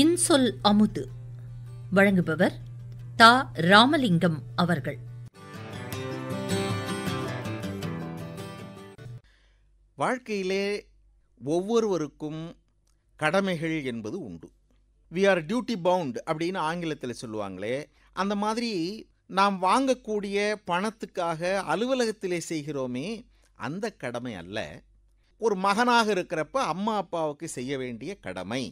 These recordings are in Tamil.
இன்சொல் அமுது வழங்குபவர் தா ராமலிங்கம் அவர்கள் வாழ்க்கையிலே ஒவ்வொருவருக்கும் கடமைகள் என்பது உண்டு வி ஆர் டியூட்டி பவுண்ட் அப்படின்னு ஆங்கிலத்தில் சொல்லுவாங்களே அந்த மாதிரி நாம் வாங்கக்கூடிய பணத்துக்காக அலுவலகத்திலே செய்கிறோமே அந்த கடமை அல்ல ஒரு மகனாக இருக்கிறப்ப அம்மா அப்பாவுக்கு செய்ய வேண்டிய கடமை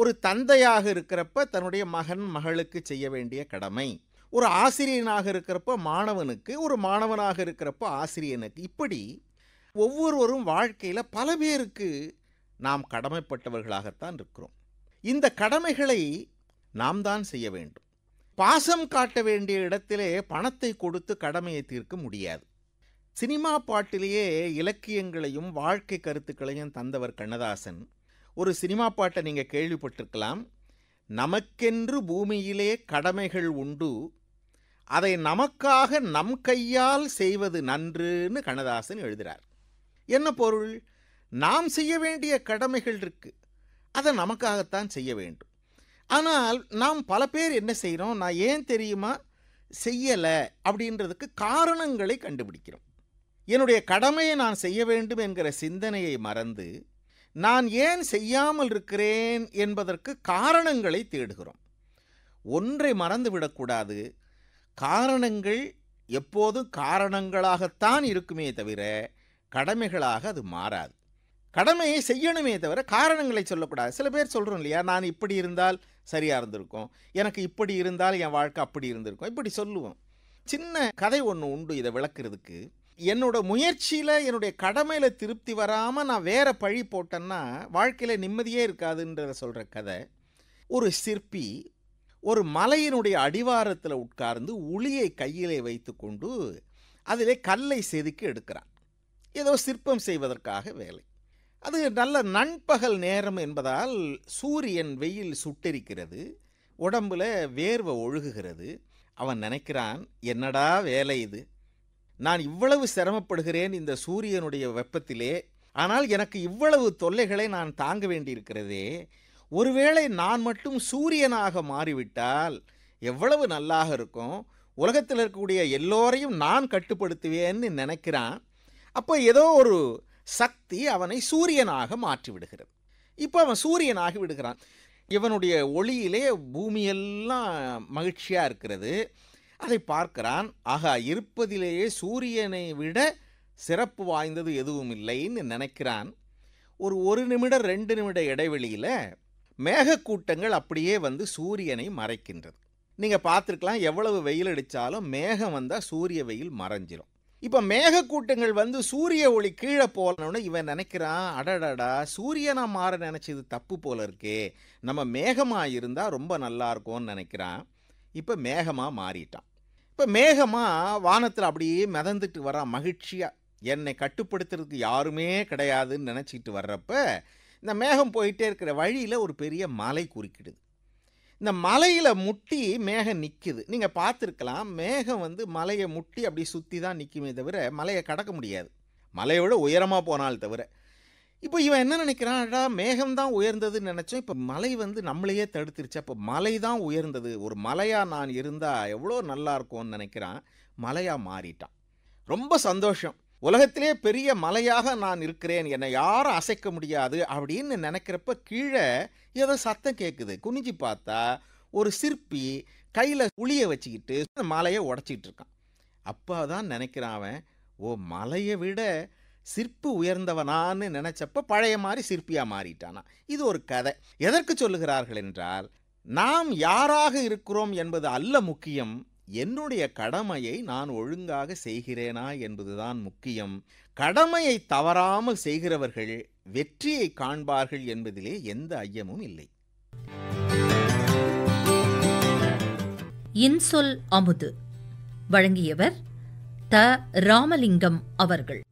ஒரு தந்தையாக இருக்கிறப்ப தன்னுடைய மகன் மகளுக்கு செய்ய வேண்டிய கடமை ஒரு ஆசிரியனாக இருக்கிறப்ப மாணவனுக்கு ஒரு மாணவனாக இருக்கிறப்ப ஆசிரியனுக்கு இப்படி ஒவ்வொருவரும் வாழ்க்கையில் பல பேருக்கு நாம் கடமைப்பட்டவர்களாகத்தான் இருக்கிறோம் இந்த கடமைகளை நாம் தான் செய்ய வேண்டும் பாசம் காட்ட வேண்டிய இடத்திலே பணத்தை கொடுத்து கடமையை தீர்க்க முடியாது சினிமா பாட்டிலேயே இலக்கியங்களையும் வாழ்க்கை கருத்துக்களையும் தந்தவர் கண்ணதாசன் ஒரு சினிமா பாட்டை நீங்கள் கேள்விப்பட்டிருக்கலாம் நமக்கென்று பூமியிலே கடமைகள் உண்டு அதை நமக்காக நம் கையால் செய்வது நன்றுன்னு கண்ணதாசன் எழுதுகிறார் என்ன பொருள் நாம் செய்ய வேண்டிய கடமைகள் இருக்குது அதை நமக்காகத்தான் செய்ய வேண்டும் ஆனால் நாம் பல பேர் என்ன செய்கிறோம் நான் ஏன் தெரியுமா செய்யலை அப்படின்றதுக்கு காரணங்களை கண்டுபிடிக்கிறோம் என்னுடைய கடமையை நான் செய்ய வேண்டும் என்கிற சிந்தனையை மறந்து நான் ஏன் செய்யாமல் இருக்கிறேன் என்பதற்கு காரணங்களை தேடுகிறோம் ஒன்றை மறந்துவிடக்கூடாது காரணங்கள் எப்போதும் காரணங்களாகத்தான் இருக்குமே தவிர கடமைகளாக அது மாறாது கடமையை செய்யணுமே தவிர காரணங்களை சொல்லக்கூடாது சில பேர் சொல்கிறோம் இல்லையா நான் இப்படி இருந்தால் சரியாக இருந்திருக்கும் எனக்கு இப்படி இருந்தால் என் வாழ்க்கை அப்படி இருந்திருக்கும் இப்படி சொல்லுவோம் சின்ன கதை ஒன்று உண்டு இதை விளக்குறதுக்கு என்னோட முயற்சியில் என்னுடைய கடமையில் திருப்தி வராமல் நான் வேறு பழி போட்டேன்னா வாழ்க்கையில் நிம்மதியே இருக்காதுன்றத சொல்கிற கதை ஒரு சிற்பி ஒரு மலையினுடைய அடிவாரத்தில் உட்கார்ந்து உளியை கையிலே வைத்துக்கொண்டு அதிலே கல்லை செதுக்கி எடுக்கிறான் ஏதோ சிற்பம் செய்வதற்காக வேலை அது நல்ல நண்பகல் நேரம் என்பதால் சூரியன் வெயில் சுட்டெரிக்கிறது உடம்பில் வேர்வை ஒழுகுகிறது அவன் நினைக்கிறான் என்னடா வேலை இது நான் இவ்வளவு சிரமப்படுகிறேன் இந்த சூரியனுடைய வெப்பத்திலே ஆனால் எனக்கு இவ்வளவு தொல்லைகளை நான் தாங்க வேண்டியிருக்கிறதே ஒருவேளை நான் மட்டும் சூரியனாக மாறிவிட்டால் எவ்வளவு நல்லாக இருக்கும் உலகத்தில் இருக்கக்கூடிய எல்லோரையும் நான் கட்டுப்படுத்துவேன்னு நினைக்கிறான் அப்போ ஏதோ ஒரு சக்தி அவனை சூரியனாக மாற்றி விடுகிறது இப்போ அவன் சூரியனாகி விடுகிறான் இவனுடைய ஒளியிலே பூமியெல்லாம் மகிழ்ச்சியாக இருக்கிறது அதை பார்க்கிறான் ஆக இருப்பதிலேயே சூரியனை விட சிறப்பு வாய்ந்தது எதுவும் இல்லைன்னு நினைக்கிறான் ஒரு ஒரு நிமிடம் ரெண்டு நிமிட இடைவெளியில் மேகக்கூட்டங்கள் அப்படியே வந்து சூரியனை மறைக்கின்றது நீங்கள் பார்த்துருக்கலாம் எவ்வளவு வெயில் அடித்தாலும் மேகம் வந்தால் சூரிய வெயில் மறைஞ்சிரும் இப்போ மேகக்கூட்டங்கள் வந்து சூரிய ஒளி கீழே போகணும்னு இவன் நினைக்கிறான் அடடடா சூரியனாக மாற நினச்சது தப்பு போல இருக்கே நம்ம மேகமாக இருந்தால் ரொம்ப நல்லா இருக்கும்னு நினைக்கிறான் இப்போ மேகமாக மாறிட்டான் இப்போ மேகமாக வானத்தில் அப்படியே மிதந்துட்டு வர மகிழ்ச்சியாக என்னை கட்டுப்படுத்துறதுக்கு யாருமே கிடையாதுன்னு நினச்சிக்கிட்டு வர்றப்ப இந்த மேகம் போயிட்டே இருக்கிற வழியில் ஒரு பெரிய மலை குறுக்கிடுது இந்த மலையில் முட்டி மேகம் நிற்குது நீங்கள் பார்த்துருக்கலாம் மேகம் வந்து மலையை முட்டி அப்படி சுற்றி தான் நிற்குமே தவிர மலையை கடக்க முடியாது மலையோட உயரமாக போனால் தவிர இப்போ இவன் என்ன நினைக்கிறான்டா மேகம் தான் உயர்ந்ததுன்னு நினச்சோம் இப்போ மலை வந்து நம்மளையே தடுத்துருச்சு அப்போ மலை தான் உயர்ந்தது ஒரு மலையாக நான் இருந்தால் எவ்வளோ நல்லா இருக்கும்னு நினைக்கிறான் மலையாக மாறிட்டான் ரொம்ப சந்தோஷம் உலகத்திலே பெரிய மலையாக நான் இருக்கிறேன் என்னை யாரும் அசைக்க முடியாது அப்படின்னு நினைக்கிறப்ப கீழே ஏதோ சத்தம் கேட்குது குனிஞ்சு பார்த்தா ஒரு சிற்பி கையில் உளிய வச்சுக்கிட்டு மலையை உடச்சிக்கிட்டு இருக்கான் அப்போ தான் நினைக்கிறான் அவன் ஓ மலையை விட சிற்பு உயர்ந்தவனான்னு நினைச்சப்ப பழைய மாதிரி சிற்பியாக மாறிட்டானா இது ஒரு கதை எதற்கு சொல்லுகிறார்கள் என்றால் நாம் யாராக இருக்கிறோம் என்பது அல்ல முக்கியம் என்னுடைய கடமையை நான் ஒழுங்காக செய்கிறேனா என்பதுதான் முக்கியம் கடமையை தவறாமல் செய்கிறவர்கள் வெற்றியை காண்பார்கள் என்பதிலே எந்த ஐயமும் இல்லை இன்சொல் அமுது வழங்கியவர் த ராமலிங்கம் அவர்கள்